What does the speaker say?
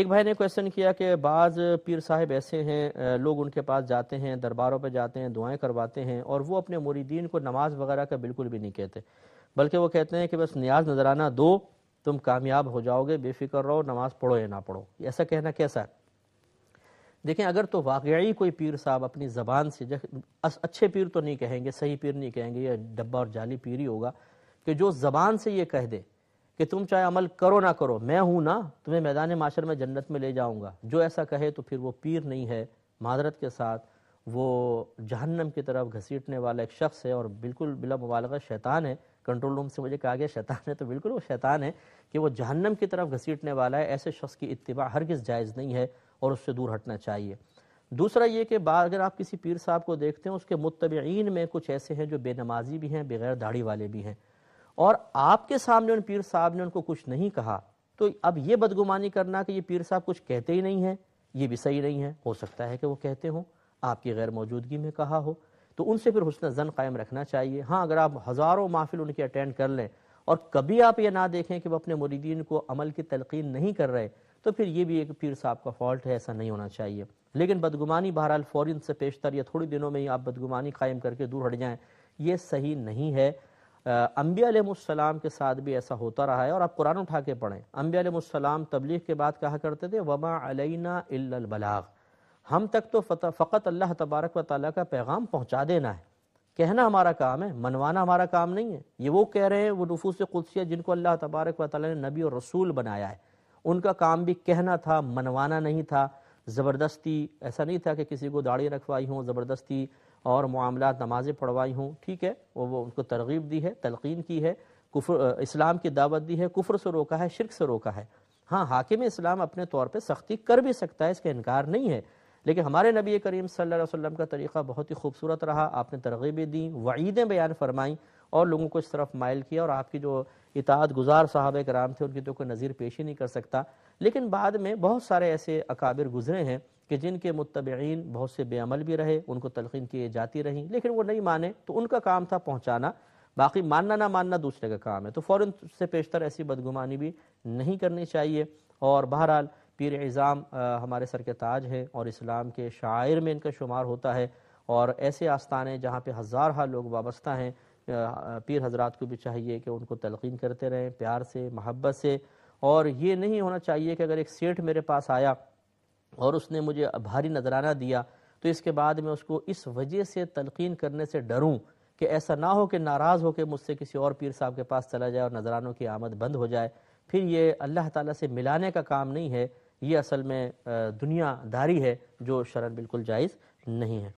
एक भाई ने क्वेश्चन किया कि बाज़ पीर साहब ऐसे हैं लोग उनके पास जाते हैं दरबारों पर जाते हैं दुआएं करवाते हैं और वो अपने मुरीदीन को नमाज वगैरह का बिल्कुल भी नहीं कहते बल्कि वो कहते हैं कि बस न्याज नजराना दो तुम कामयाब हो जाओगे बेफिक्र रहो नमाज पढ़ो या ना पढ़ो ऐसा कहना कैसा है देखें अगर तो वाकई कोई पीर साहब अपनी ज़बान से अच्छे पीर तो नहीं कहेंगे सही पीर नहीं कहेंगे या डब्बा और जाली पीर ही होगा कि जो ज़बान से ये कह दे कि तुम चाहे अमल करो ना करो मैं हूं ना तुम्हें मैदान माशर में जन्नत में ले जाऊंगा जो ऐसा कहे तो फिर वो पीर नहीं है माजरत के साथ वो जहन्नम की तरफ घसीटने वाला एक शख्स है और बिल्कुल बिला मुबालगा शैतान है कंट्रोल रूम से मुझे कहा गया शैतान है तो बिल्कुल वो शैतान है कि वो जहन्नम की तरफ घसीटने वाला है ऐसे शख्स की इतबा हरगिज़ जायज़ नहीं है और उससे दूर हटना चाहिए दूसरा ये कि बा अगर आप किसी पीर साहब को देखते हैं उसके मुतबीन में कुछ ऐसे हैं जो बेनमाजी भी हैं बगैर दाढ़ी वाले भी हैं और आपके सामने उन पीर साहब ने उनको कुछ नहीं कहा तो अब ये बदगुमानी करना कि ये पीर साहब कुछ कहते ही नहीं हैं ये भी सही नहीं है हो सकता है कि वो कहते हों आपकी गैर मौजूदगी में कहा हो तो उनसे फिर हुसन जन कायम रखना चाहिए हाँ अगर आप हज़ारों महफिल उनकी अटेंड कर लें और कभी आप ये ना देखें कि वह अपने मुरीदीन को अमल की तलकिन नहीं कर रहे तो फिर ये भी एक पीर साहब का फॉल्ट है ऐसा नहीं होना चाहिए लेकिन बदगुमानी बहरहाल फ़ौरन से पेशतर या थोड़ी दिनों में ही आप बदगुमानी कायम करके दूर हट जाएँ ये सही नहीं है आलम के साथ भी ऐसा होता रहा है और आप कुरान उठा के पढ़ें आलम तबलीग के बाद कहा करते थे वमा अलैना अलबलाग हम तक तो फ़कत अल्लाह तबारक व ताली का पैगाम पहुँचा देना है कहना हमारा काम है मनवाना हमारा काम नहीं है ये वो कह रहे हैं वो नफूस कुदसिया जिनको अल्लाह तबारक व ताली ने नबी और रसूल बनाया है उनका काम भी कहना था मनवाना नहीं था ज़बरदस्ती ऐसा नहीं था कि किसी को दाढ़ी रखवाई हूँ ज़बरदस्ती और मामला नमाज़ें पढ़वाई हूँ ठीक है वो वो उनको तरगीब दी है तलकिन की है कुफर इस्लाम की दावत दी है कुफर से रोका है शिरक से रोका है हाँ हाकिम इस्लाम अपने तौर पर सख्ती कर भी सकता है इसका इनकार नहीं है लेकिन हमारे नबी करीम सल्लल्लाहु अलैहि वसल्लम का तरीक़ा बहुत ही खूबसूरत रहा आपने तरगीबें दी वईदें बयान फरमाईं और लोगों को इस तरफ मायल किया और आपकी जो इताद गुजार साहब कराम थे उनकी तो कोई नज़ीर पेश ही नहीं कर सकता लेकिन बाद में बहुत सारे ऐसे अकाबिर गुजरे हैं कि जिनके मुतबीन बहुत से बेअमल भी रहे उनको तलखीन किए जाती रहीं लेकिन वो नहीं माने तो उनका काम था पहुँचाना बाकी मानना ना मानना दूसरे का काम है तो फ़ौर से पेशतर ऐसी बदगुमानी भी नहीं करनी चाहिए और बहरहाल पीर एज़ाम हमारे सर के ताज हैं और इस्लाम के शायर में इनका शुमार होता है और ऐसे आस्थान हैं जहाँ पर हाँ लोग वाबस्ता हैं पीर हजरात को भी चाहिए कि उनको तलकिन करते रहें प्यार से महब्बत से और ये नहीं होना चाहिए कि अगर एक सेठ मेरे पास आया और उसने मुझे भारी नजराना दिया तो इसके बाद मैं उसको इस वजह से तलकिन करने से डरूँ कि ऐसा ना हो कि नाराज़ हो के मुझसे किसी और पीर साहब के पास चला जाए और नजरानों की आमद बंद हो जाए फिर ये अल्लाह ताला से मिलाने का काम नहीं है ये असल में दुनियादारी है जो शरण बिल्कुल जायज़ नहीं है